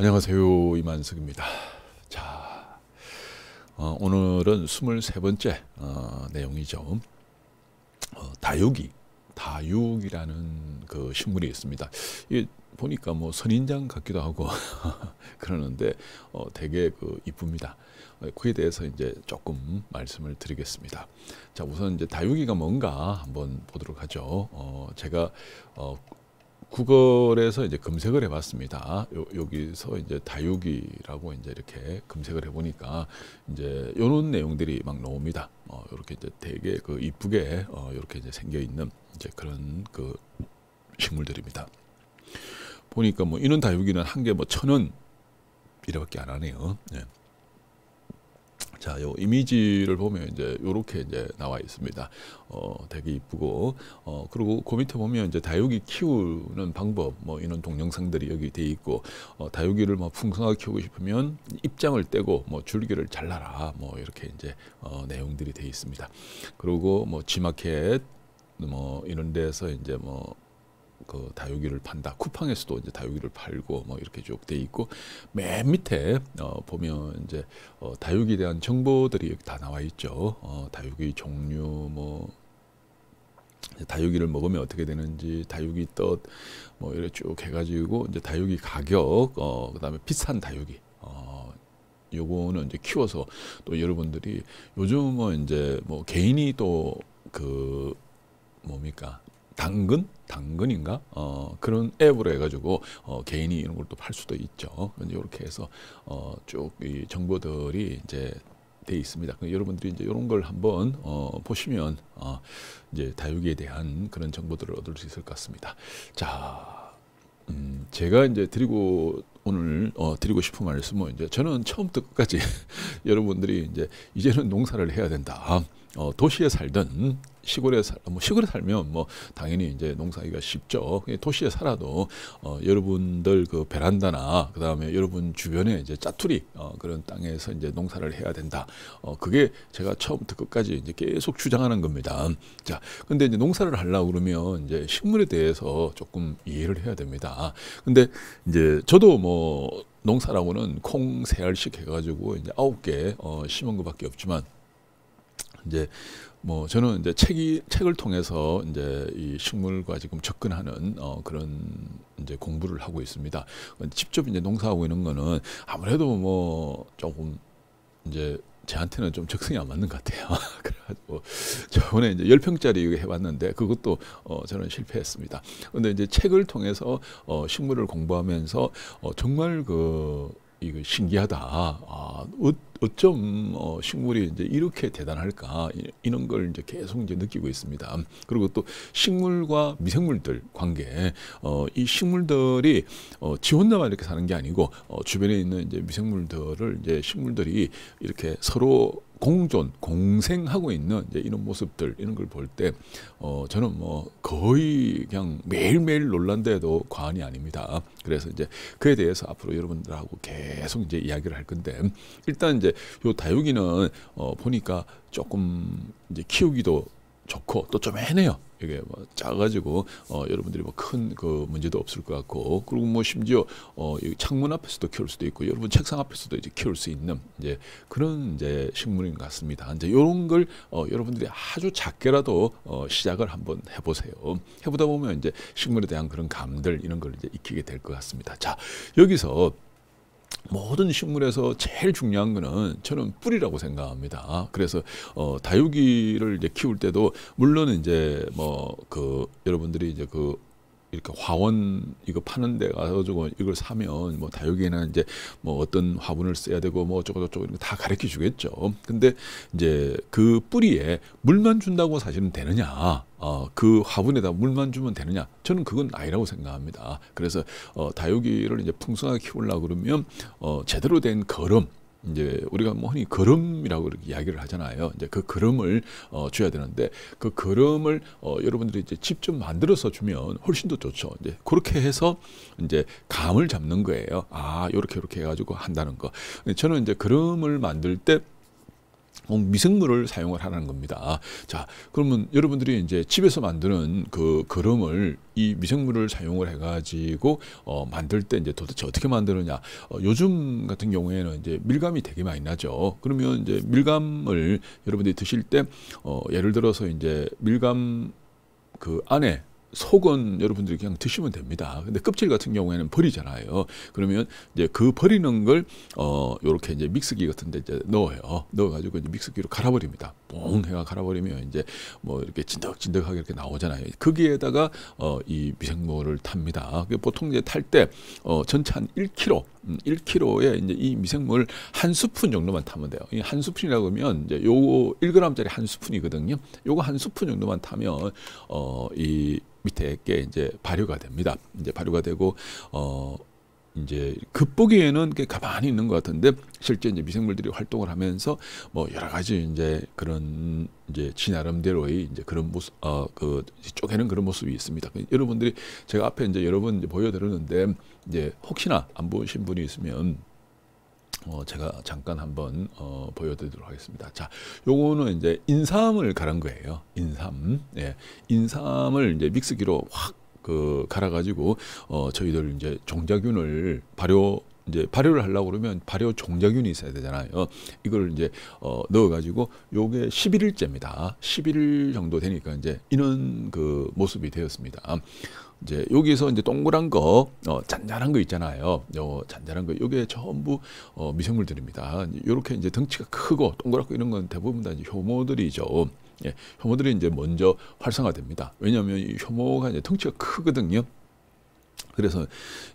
안녕하세요 이만석입니다. 자 어, 오늘은 23번째 어, 내용이죠. 어, 다육이 다육이라는 그 식물이 있습니다. 이 보니까 뭐 선인장 같기도 하고 그러는데 어, 되게 그 이쁩니다. 어, 그에 대해서 이제 조금 말씀을 드리겠습니다. 자 우선 이제 다육이가 뭔가 한번 보도록 하죠. 어, 제가 어, 구글에서 이제 검색을 해봤습니다. 요, 여기서 이제 다육이라고 이제 이렇게 검색을 해보니까 이제 요런 내용들이 막 나옵니다. 어, 이렇게 이제 되게 그 이쁘게 어, 이렇게 이제 생겨 있는 이제 그런 그 식물들입니다. 보니까 뭐 이런 다육이는 한 개 뭐 천원 이래밖에 안 하네요. 예. 자, 요 이미지를 보면 이제 요렇게 이제 나와 있습니다. 어, 되게 이쁘고 어, 그리고 그 밑에 보면 이제 다육이 키우는 방법 뭐 이런 동영상들이 여기 돼 있고 어, 다육이를 뭐 풍성하게 키우고 싶으면 입장을 떼고 뭐 줄기를 잘라라 뭐 이렇게 이제 어, 내용들이 돼 있습니다. 그리고 뭐 지마켓 뭐 이런 데서 이제 뭐그 다육이를 판다. 쿠팡에서도 이제 다육이를 팔고 뭐 이렇게 쭉 돼 있고 맨 밑에 어 보면 이제 어 다육이에 대한 정보들이 다 나와 있죠. 어 다육이 종류 뭐 다육이를 먹으면 어떻게 되는지 다육이 떴뭐 이렇게 쭉 해가지고 이제 다육이 가격 어 그다음에 비싼 다육이 어 요거는 이제 키워서 또 여러분들이 요즘은 이제 뭐 개인이 또 그 뭡니까 당근 당근인가 어, 그런 앱으로 해가지고 어, 개인이 이런 걸 또 팔 수도 있죠. 이렇게 해서 어, 쭉이 정보들이 이제 돼 있습니다. 여러분들이 이제 이런 걸 한번 어, 보시면 어, 이제 다육에 대한 그런 정보들을 얻을 수 있을 것 같습니다. 자, 음, 제가 이제 드리고 오늘 어, 드리고 싶은 말씀은 이제 저는 처음부터 끝까지 여러분들이 이제 이제는 농사를 해야 된다. 어, 도시에 살든 시골에 살, 어, 뭐 시골에 살면 뭐 당연히 이제 농사하기가 쉽죠. 도시에 살아도 어, 여러분들 그 베란다나 그 다음에 여러분 주변에 이제 짜투리 어, 그런 땅에서 이제 농사를 해야 된다. 어, 그게 제가 처음부터 끝까지 이제 계속 주장하는 겁니다. 자, 근데 이제 농사를 하려고 그러면 이제 식물에 대해서 조금 이해를 해야 됩니다. 근데 이제 저도 뭐 농사라고는 콩 세 알씩 해가지고 이제 아홉 개 어, 심은 것밖에 없지만 이제 뭐 저는 이제 책이 책을 통해서 이제 이 식물과 지금 접근하는 어 그런 이제 공부를 하고 있습니다. 직접 이제 농사하고 있는 거는 아무래도 뭐 조금 이제 저한테는 좀 적성이 안 맞는 것 같아요. 그래가지고 저번에 이제 열평짜리 해봤는데 그것도 어 저는 실패했습니다. 근데 이제 책을 통해서 어 식물을 공부하면서 어 정말 그 이거 신기하다. 아, 어, 어쩜 어, 식물이 이제 이렇게 대단할까 이런 걸 이제 계속 이제 느끼고 있습니다. 그리고 또 식물과 미생물들 관계, 어, 이 식물들이 어, 지 혼자만 이렇게 사는 게 아니고 어, 주변에 있는 이제 미생물들을 이제 식물들이 이렇게 서로 공존, 공생하고 있는 이런 제이 모습들 이런 걸 볼 때 어, 저는 뭐 거의 그냥 매일매일 논란돼도 과언이 아닙니다. 그래서 이제 그에 대해서 앞으로 여러분들하고 계속 이제 이야기를 할 건데 일단 이제 요 다육이는 어, 보니까 조금 이제 키우기도 좋고 또좀 애네요. 이게 뭐작아지고 어, 여러분들이 뭐 큰 그 문제도 없을 것 같고 그리고 뭐 심지어 어, 창문 앞에서도 키울 수도 있고 여러분 책상 앞에서도 이제 키울 수 있는 이제 그런 이제 식물인 것 같습니다. 이제 이런 걸 어, 여러분들이 아주 작게라도 어, 시작을 한번 해보세요. 해보다 보면 이제 식물에 대한 그런 감들 이런 걸 이제 익히게 될 것 같습니다. 자 여기서 모든 식물에서 제일 중요한 거는 저는 뿌리라고 생각합니다. 그래서 어, 다육이를 이제 키울 때도 물론 이제 뭐 그 여러분들이 이제 그 이렇게 화원 이거 파는 데 가서 저거 뭐 이걸 사면 뭐 다육이나 이제 뭐 어떤 화분을 써야 되고 뭐 어쩌고저쩌고 다 가르쳐 주겠죠. 근데 이제 그 뿌리에 물만 준다고 사실은 되느냐? 어, 그 화분에다 물만 주면 되느냐? 저는 그건 아니라고 생각합니다. 그래서 어, 다육이를 이제 풍성하게 키우려고 그러면 어, 제대로 된 걸음 이제 우리가 뭐 흔히 걸음이라고 이렇게 이야기를 하잖아요. 이제 그 걸음을 어, 줘야 되는데 그 걸음을 어, 여러분들이 이제 직접 만들어서 주면 훨씬 더 좋죠. 이제 그렇게 해서 이제 감을 잡는 거예요. 아, 요렇게 요렇게 해가지고 한다는 거. 저는 이제 걸음을 만들 때 음, 미생물을 사용을 하라는 겁니다. 자, 그러면 여러분들이 이제 집에서 만드는 그 거름을 이 미생물을 사용을 해가지고 어, 만들 때 이제 도대체 어떻게 만드느냐. 어, 요즘 같은 경우에는 이제 밀감이 되게 많이 나죠. 그러면 이제 밀감을 여러분들이 드실 때 어, 예를 들어서 이제 밀감 그 안에 속은 여러분들이 그냥 드시면 됩니다. 근데 껍질 같은 경우에는 버리잖아요. 그러면 이제 그 버리는 걸 어, 요렇게 이제 믹스기 같은 데 이제 넣어요. 넣어 가지고 이제 믹스기로 갈아 버립니다. 뽕 해가 갈아버리면 이제 뭐 이렇게 진득진득하게 이렇게 나오잖아요. 거기에다가 어, 이 미생물을 탑니다. 보통 이제 탈 때 어, 전체 한 1kg, 음, 1kg에 이제 이 미생물 한 스푼 정도만 타면 돼요. 이한 스푼이라고 하면 이제 요거 1g짜리 한 스푼이거든요. 요거 한 스푼 정도만 타면 어, 이 밑에 게 이제 발효가 됩니다. 이제 발효가 되고 어 이제 극보기에는 가만히 있는 것 같은데 실제 이제 미생물들이 활동을 하면서 뭐 여러 가지 이제 그런 이제 지 나름대로의 이제 그런 모습 어그 쪼개는 그런 모습이 있습니다. 그 여러분들이 제가 앞에 이제 여러 번 이제 보여드렸는데 이제 혹시나 안 보신 분이 있으면 어 제가 잠깐 한번 어 보여드리도록 하겠습니다. 자, 요거는 이제 인삼을 갈은 거예요. 인삼, 예, 인삼을 이제 믹스기로 확그 갈아가지고 어 저희들 이제 종자균을 발효 이제 발효를 하려고 그러면 발효 종자균이 있어야 되잖아요. 이걸 이제 어, 넣어가지고 요게 11일째입니다. 11일 정도 되니까 이제 이런 그 모습이 되었습니다. 이제 여기서 이제 동그란 거, 어, 잔잔한 거 있잖아요. 요 잔잔한 거, 요게 전부 어, 미생물들입니다. 요렇게 이제 덩치가 크고 동그랗고 이런 건 대부분 다 이제 효모들이죠. 예, 혐오들이 이제 먼저 활성화됩니다. 왜냐하면 이 혐오가 이제 덩치가 크거든요. 그래서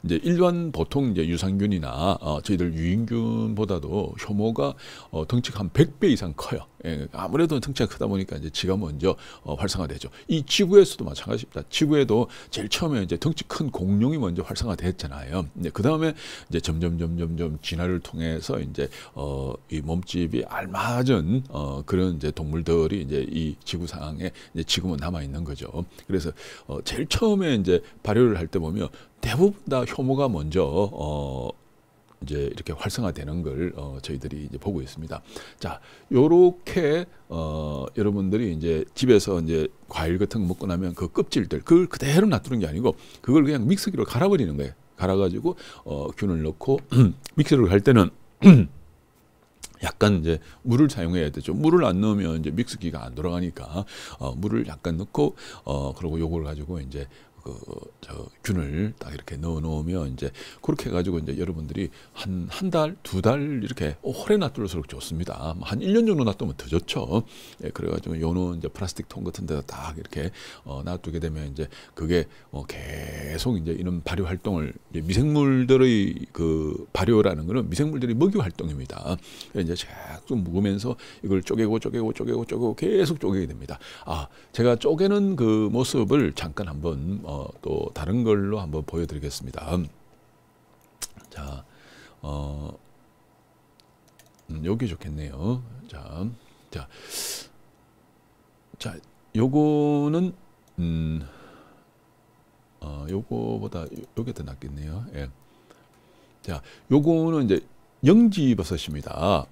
이제 일반 보통 이제 유산균이나 어, 저희들 유인균보다도 혐오가 어, 덩치가 한 100배 이상 커요. 예, 아무래도 등치가 크다 보니까 이제 지가 먼저 어, 활성화되죠. 이 지구에서도 마찬가지입니다. 지구에도 제일 처음에 이제 등치 큰 공룡이 먼저 활성화됐잖아요. 이제 네, 그 다음에 이제 점점 점점 점 진화를 통해서 이제 어, 이 몸집이 알맞은 어, 그런 이제 동물들이 이제 이 지구상에 이제 지금은 남아 있는 거죠. 그래서 어, 제일 처음에 이제 발효를 할 때 보면 대부분 다 효모가 먼저 어, 이제 이렇게 활성화되는 걸 어, 저희들이 이제 보고 있습니다. 자, 요렇게 어, 여러분들이 이제 집에서 이제 과일 같은 거 먹고 나면 그 껍질들 그걸 그대로 놔두는 게 아니고 그걸 그냥 믹서기로 갈아버리는 거예요. 갈아가지고 어, 균을 넣고 믹서기로 때는 약간 이제 물을 사용해야 되죠. 물을 안 넣으면 이제 믹스기가 안 돌아가니까 어, 물을 약간 넣고 어 그리고 요걸 가지고 이제 그저 균을 딱 이렇게 넣어 놓으면 이제 그렇게 해 가지고 이제 여러분들이 한 한 달, 두 달 이렇게 오래 놔둘수록 좋습니다. 한 1년 정도 놔두면 더 좋죠. 예, 그래 가지고 요는 이제 플라스틱 통 같은 데다 딱 이렇게 어 놔두게 되면 이제 그게 어 계속 이제 이런 발효 활동을 미생물들의 그 발효라는 거는 미생물들이 먹이 활동입니다. 이제 자꾸 묵으면서 이걸 쪼개고 쪼개고 쪼개고 쪼개고 계속 쪼개게 됩니다. 아, 제가 쪼개는 그 모습을 잠깐 한번 어또 다른 걸로 한번 보여드리겠습니다. 자, 어, 음, 여기 좋겠네요. 자, 자, 자, 요거는 음, 어, 요거보다 요게 더 낫겠네요. 예. 자, 요거는 이제 영지버섯입니다.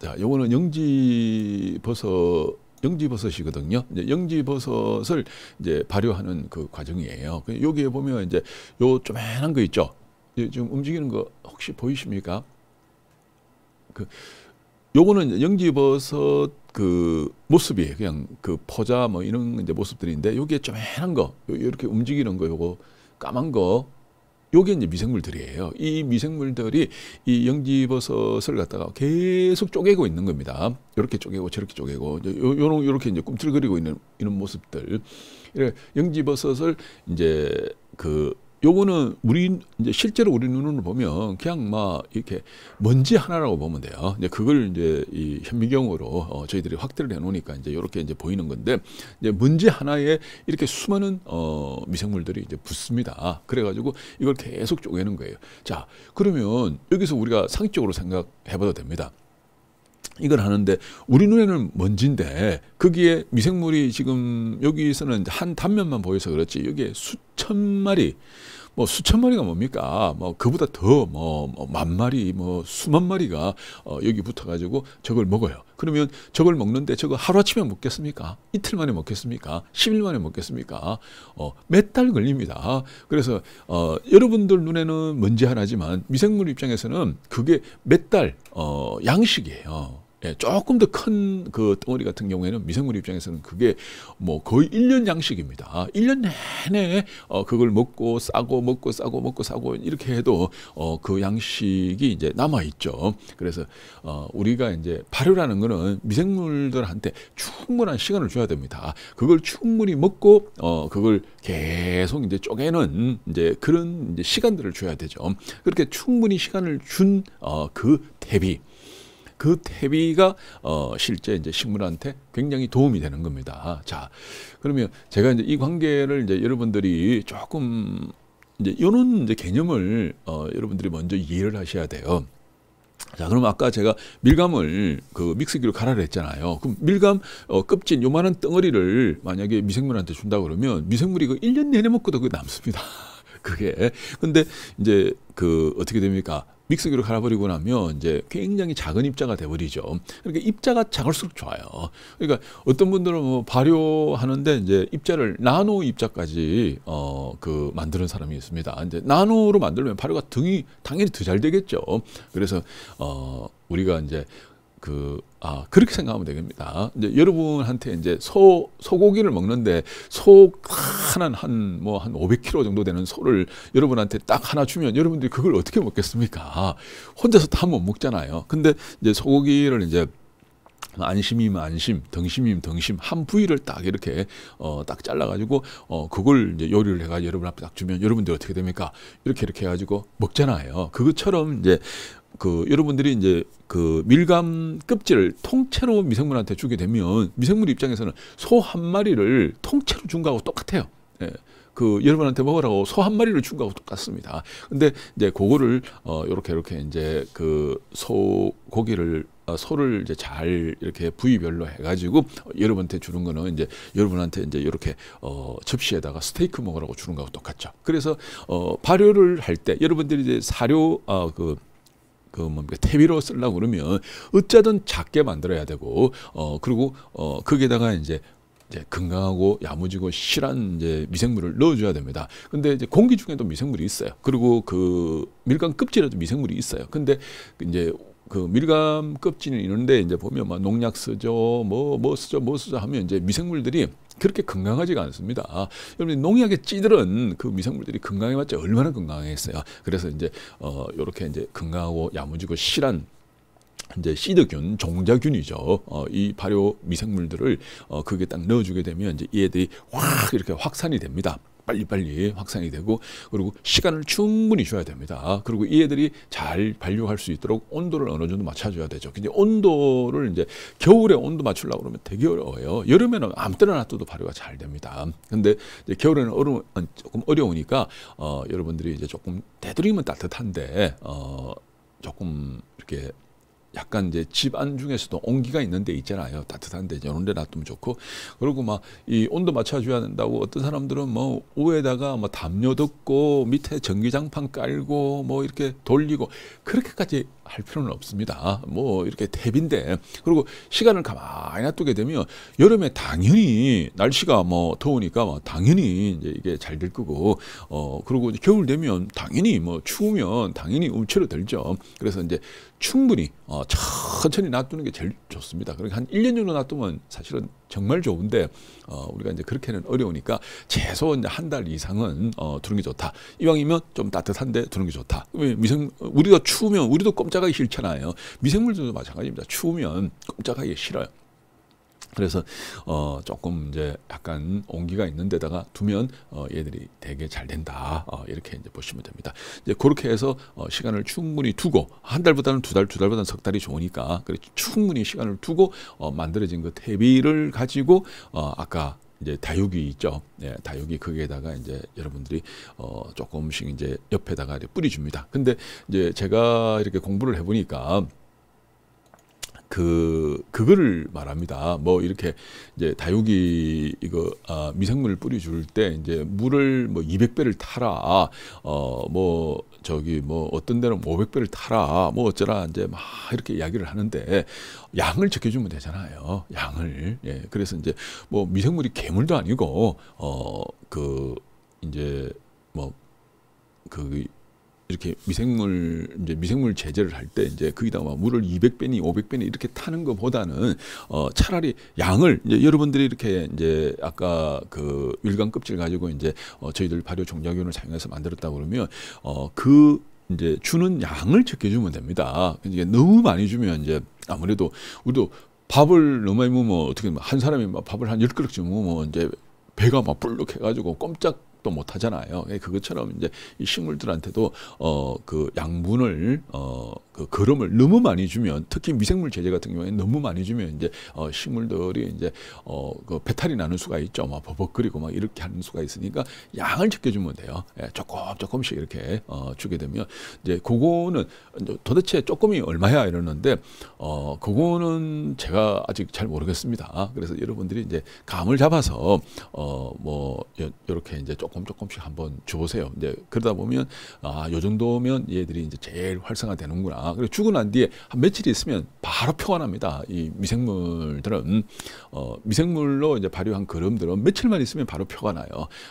자, 요거는 영지버섯 영지버섯이거든요. 이제 영지버섯을 이제 발효하는 그 과정이에요. 그 여기에 보면 이제 요 조만한 거 있죠. 지금 움직이는 거 혹시 보이십니까? 그 요거는 영지버섯 그 모습이에요. 그냥 그 포자 뭐 이런 이제 모습들인데 요게 에 조만한 거 이렇게 움직이는 거 요거 까만 거 요게 이제 미생물들이에요. 이 미생물들이 이 영지버섯을 갖다가 계속 쪼개고 있는 겁니다. 이렇게 쪼개고 저렇게 쪼개고 요런 요렇게 이제 꿈틀거리고 있는 이런 모습들. 영지버섯을 이제 그 요거는 우리 이제 실제로 우리 눈으로 보면 그냥 막 이렇게 먼지 하나라고 보면 돼요. 이제 그걸 이제 이 현미경으로 어 저희들이 확대를 해 놓으니까 이제 요렇게 이제 보이는 건데 이제 먼지 하나에 이렇게 수많은 어 미생물들이 이제 붙습니다. 그래 가지고 이걸 계속 쪼개는 거예요. 자, 그러면 여기서 우리가 상적으로 식 생각해 봐도 됩니다. 이걸 하는데 우리 눈에는 먼지인데 거기에 미생물이 지금 여기서는 한 단면만 보여서 그렇지 여기에 수천 마리 뭐 수천 마리가 뭡니까 뭐 그보다 더 뭐만 뭐 마리 뭐 수만 마리가 어 여기 붙어가지고 저걸 먹어요 그러면 저걸 먹는데 저거 하루아침에 먹겠습니까 이틀 만에 먹겠습니까 10일 만에 먹겠습니까 어몇 달 걸립니다 그래서 어 여러분들 눈에는 먼지 하나지만 미생물 입장에서는 그게 몇 달 어 양식이에요 예, 조금 더 큰 그 덩어리 같은 경우에는 미생물 입장에서는 그게 뭐 거의 1년 양식입니다. 1년 아, 내내 어, 그걸 먹고 싸고 먹고 싸고 먹고 싸고 이렇게 해도 어, 그 양식이 이제 남아 있죠. 그래서 어, 우리가 이제 발효라는 거는 미생물들한테 충분한 시간을 줘야 됩니다. 그걸 충분히 먹고 어, 그걸 계속 이제 쪼개는 이제 그런 이제 시간들을 줘야 되죠. 그렇게 충분히 시간을 준그 어, 그 대비 그 퇴비가 어, 실제 이제 식물한테 굉장히 도움이 되는 겁니다. 자, 그러면 제가 이제 이 관계를 이제 여러분들이 조금 이제 요런 이제 개념을 어, 여러분들이 먼저 이해를 하셔야 돼요. 자, 그럼 아까 제가 밀감을 그 믹스기로 갈아를 했잖아요. 그럼 밀감 어, 껍질 요만한 덩어리를 만약에 미생물한테 준다 그러면 미생물이 그 1년 내내 먹고도 그 남습니다. 그게 근데 이제 그 어떻게 됩니까? 믹서기로 갈아버리고 나면 이제 굉장히 작은 입자가 돼버리죠. 그러니까 입자가 작을수록 좋아요. 그러니까 어떤 분들은 뭐 발효하는데 이제 입자를 나노 입자까지 어 그 만드는 사람이 있습니다. 이제 나노로 만들면 발효가 등이 당연히 더 잘 되겠죠. 그래서 어 우리가 이제 그, 아, 그렇게 생각하면 되겠습니다. 이제 여러분한테 이제 소, 소고기를 먹는데 소 하나 한, 뭐, 한 500kg 정도 되는 소를 여러분한테 딱 하나 주면 여러분들이 그걸 어떻게 먹겠습니까? 혼자서 다 못 먹잖아요. 근데 이제 소고기를 이제 안심이면 안심, 덩심이면 덩심 한 부위를 딱 이렇게 어, 딱 잘라가지고 어, 그걸 이제 요리를 해가 여러분 앞에 딱 주면 여러분들 어떻게 됩니까? 이렇게 이렇게 해가지고 먹잖아요. 그것처럼 이제 그 여러분들이 이제 그 밀감 껍질을 통째로 미생물한테 주게 되면 미생물 입장에서는 소 한 마리를 통째로 준 거하고 똑같아요. 예. 그 여러분한테 먹으라고 소 한 마리를 준 거하고 똑같습니다. 근데 이제 그거를 어 요렇게 이렇게 이제 그 소 고기를 어, 소를 이제 잘 이렇게 부위별로 해가지고 여러분한테 주는 거는 이제 여러분한테 이제 이렇게 어, 접시에다가 스테이크 먹으라고 주는 거하고 똑같죠. 그래서 어, 발효를 할 때 여러분들이 이제 사료 어, 그그 뭡니까 뭐 퇴비로 쓰려고 그러면 어쨌든 작게 만들어야 되고 어 그리고 어 거기에다가 이제 이제 건강하고 야무지고 실한 이제 미생물을 넣어줘야 됩니다. 근데 이제 공기 중에도 미생물이 있어요. 그리고 그 밀감 껍질에도 미생물이 있어요. 근데 이제 그 밀감 껍질이 있는데 이제 보면 막 농약 쓰죠, 뭐뭐 뭐 쓰죠, 뭐 쓰죠 하면 이제 미생물들이 그렇게 건강하지가 않습니다. 아, 여러분 농약에 찌들은 그 미생물들이 건강해봤자 얼마나 건강했어요. 그래서 이제 어요렇게 이제 건강하고 야무지고 실한 이제 시드균, 종자균이죠. 어, 이 발효 미생물들을 어, 거기에 딱 넣어주게 되면 이제 얘들이 확 이렇게 확산이 됩니다. 빨리빨리 확산이 되고 그리고 시간을 충분히 줘야 됩니다. 그리고 이 애들이 잘 발육할 수 있도록 온도를 어느 정도 맞춰줘야 되죠. 근데 온도를 이제 겨울에 온도 맞추려고 그러면 되게 어려워요. 여름에는 아무 때나 놔둬도 발효가 잘 됩니다. 근데 겨울에는 어려, 조금 어려우니까 어, 여러분들이 이제 조금 되도록이면 따뜻한데 어, 조금 이렇게 약간 이제 집 안 중에서도 온기가 있는 데 있잖아요. 따뜻한 데 이런 데 놔두면 좋고. 그리고 막 이 온도 맞춰줘야 된다고 어떤 사람들은 뭐 위에다가 뭐 담요 덮고 밑에 전기장판 깔고 뭐 이렇게 돌리고 그렇게까지 할 필요는 없습니다. 뭐 이렇게 탭인데 그리고 시간을 가만히 놔두게 되면 여름에 당연히 날씨가 뭐 더우니까 뭐 당연히 이제 이게 잘 될 거고 어 그리고 겨울 되면 당연히 뭐 추우면 당연히 움츠러들죠. 그래서 이제 충분히 어, 천천히 놔두는 게 제일 좋습니다. 그러니까 한 1년 정도 놔두면 사실은 정말 좋은데 어, 우리가 이제 그렇게는 어려우니까 최소 한달 이상은 어, 두는 게 좋다. 이왕이면 좀 따뜻한데 두는 게 좋다. 미생 우리가 추우면 우리도 꼼짝하기 싫잖아요. 미생물들도 마찬가지입니다. 추우면 꼼짝하기 싫어요. 그래서 어 조금 이제 약간 온기가 있는 데다가 두면 어 얘들이 되게 잘 된다 어 이렇게 이제 보시면 됩니다. 이제 그렇게 해서 어 시간을 충분히 두고 한 달보다는 두 달, 두 달보다는 석 달이 좋으니까 그래 충분히 시간을 두고 어 만들어진 그 퇴비를 가지고 어 아까 이제 다육이 있죠. 예, 다육이 거기에다가 이제 여러분들이 어 조금씩 이제 옆에다가 이제 뿌려줍니다. 근데 이제 제가 이렇게 공부를 해보니까 그 그거를 말합니다. 뭐 이렇게 이제 다육이 이거 아, 미생물을 뿌려줄 때 이제 물을 뭐 200배를 타라, 어 뭐 저기 뭐 어떤 데는 500배를 타라, 뭐 어쩌라 이제 막 이렇게 이야기를 하는데 양을 적혀주면 되잖아요. 양을 예 그래서 이제 뭐 미생물이 괴물도 아니고 어 그 이제 뭐그 이렇게 미생물 이제 미생물 제재를 할 때 이제 거기다 가 물을 200배니 500배니 이렇게 타는 것보다는 어 차라리 양을 이제 여러분들이 이렇게 이제 아까 그 일간 껍질 가지고 이제 어 저희들 발효 종자균을 사용해서 만들었다 그러면 어그 이제 주는 양을 적게 주면 됩니다. 그러니까 이게 너무 많이 주면 이제 아무래도 우리도 밥을 너무 많이 먹으면 어떻게 뭐 한 사람이 막 뭐 밥을 한 열그릇쯤 먹으면 뭐 이제 배가 막 불룩해가지고 꼼짝 생각도 못 하잖아요. 예, 그것처럼 이제 이 식물들한테도 어그 양분을 어그 거름을 너무 많이 주면 특히 미생물 제제 같은 경우에 너무 많이 주면 이제 어 식물들이 이제 어그 배탈이 나는 수가 있죠. 막 뭐 버벅거리고 막 이렇게 하는 수가 있으니까 양을 적게 주면 돼요. 예, 조금 조금씩 이렇게 어 주게 되면 이제 그거는 도대체 조금이 얼마야 이러는데 어 그거는 제가 아직 잘 모르겠습니다. 그래서 여러분들이 이제 감을 잡아서 어 뭐 이렇게 이제 조금 조금씩 한번 줘 보세요. 이제 그러다 보면 아요 정도면 얘들이 이제 제일 활성화되는구나. 됩 그리고 죽고 난 뒤에 한 며칠 있으면 바로 표관합니다. 이 미생물들은 어, 미생물로 이제 발효한 그름들은 며칠만 있으면 바로 표가 나요.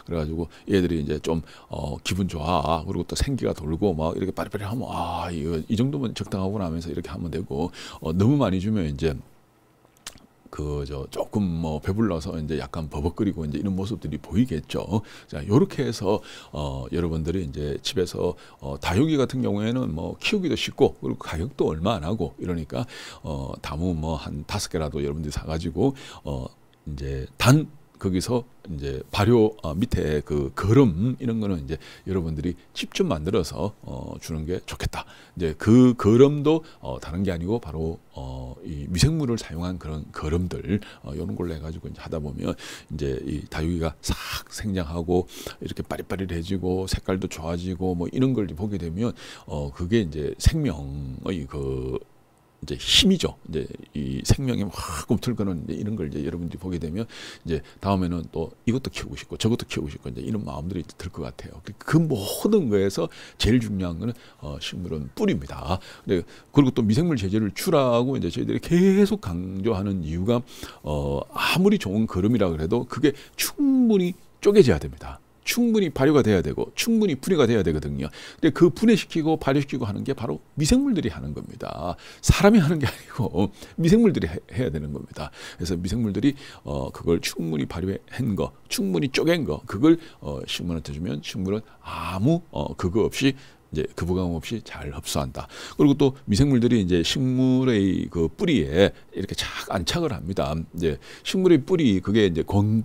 그래가지고 얘들이 이제 좀 어, 기분 좋아 그리고 또 생기가 돌고 막 이렇게 빠리빠리 하면 아이 이 정도면 적당하구나 하면서 이렇게 하면 되고 어, 너무 많이 주면 이제 그저 조금 뭐 배불러서 이제 약간 버벅거리고 이제 이런 모습들이 보이겠죠. 자, 요렇게 해서 어 여러분들이 이제 집에서 어 다육이 같은 경우에는 뭐 키우기도 쉽고 그리고 가격도 얼마 안 하고 이러니까 어 다무 뭐 한 다섯 개라도 여러분들이 사 가지고 어 이제 단 거기서 이제 발효 어, 밑에 그 걸음 이런 거는 이제 여러분들이 칩좀 만들어서 어, 주는 게 좋겠다. 이제 그 걸음도 어, 다른 게 아니고 바로 어, 이 미생물을 사용한 그런 걸음들 어, 이런 걸로 해가지고 이제 하다 보면 이제 이 다육이가 싹 생장하고 이렇게 빠릿빠릿해지고 색깔도 좋아지고 뭐 이런 걸 보게 되면 어 그게 이제 생명의 그 이제 힘이죠. 이제 이 생명이 확 꿈틀거는 이런 걸 이제 여러분들이 보게 되면 이제 다음에는 또 이것도 키우고 싶고 저것도 키우고 싶고 이제 이런 마음들이 들 것 같아요. 그 모든 거에서 제일 중요한 거는 어, 식물은 뿌리입니다. 그리고 또 미생물 제재를 추라고 이제 저희들이 계속 강조하는 이유가 어, 아무리 좋은 걸음이라 그래도 그게 충분히 쪼개져야 됩니다. 충분히 발효가 돼야 되고 충분히 분해가 돼야 되거든요. 근데 그 분해시키고 발효시키고 하는 게 바로 미생물들이 하는 겁니다. 사람이 하는 게 아니고 미생물들이 해, 야 되는 겁니다. 그래서 미생물들이 어 그걸 충분히 발효한 거, 충분히 쪼갠 거, 그걸 어 식물한테 주면 식물은 아무 어 그거 없이 이제 거부감 그 없이 잘 흡수한다. 그리고 또 미생물들이 이제 식물의 그 뿌리에 이렇게 착 안착을 합니다. 이제 식물의 뿌리 그게 이제 건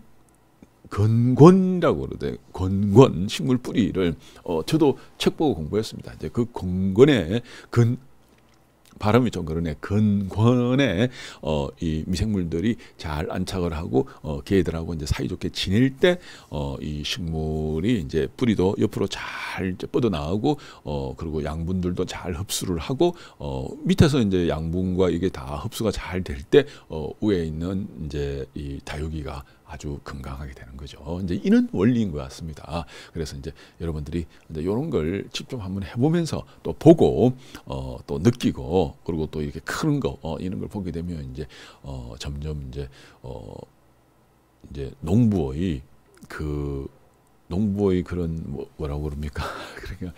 건권이라고 그러대. 건권 식물 뿌리를 어 저도 책 보고 공부했습니다. 이제 그 건권의 근 발음이 좀 그러네. 근권에 어, 이 미생물들이 잘 안착을 하고 어, 개들하고 이제 사이좋게 지낼 때 어, 이 식물이 이제 뿌리도 옆으로 잘 이제 뻗어 나오고 어, 그리고 양분들도 잘 흡수를 하고 어, 밑에서 이제 양분과 이게 다 흡수가 잘 될 때 어, 위에 있는 이제 이 다육이가 아주 건강하게 되는 거죠. 이제 이런 원리인 것 같습니다. 그래서 이제 여러분들이 이제 이런 걸 직접 한번 해보면서 또 보고 어, 또 느끼고 그리고 또 이렇게 크는 거 어, 이런 걸 보게 되면 이제 어, 점점 이제 어, 이제 농부의 그 농부의 그런 뭐, 뭐라고 그럽니까? 그러니까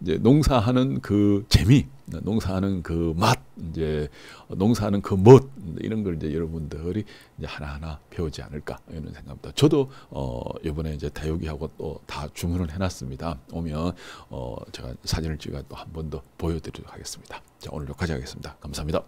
이제 농사하는 그 재미, 농사하는 그 맛, 이제 농사하는 그 멋 이런 걸 이제 여러분들이 이제 하나하나 배우지 않을까 이런 생각입니다. 저도 어 이번에 이제 다육이하고 또다 주문을 해놨습니다. 오면 어 제가 사진을 찍어 또 한 번 더 보여드리도록 하겠습니다. 자 오늘 여기까지 하겠습니다. 감사합니다.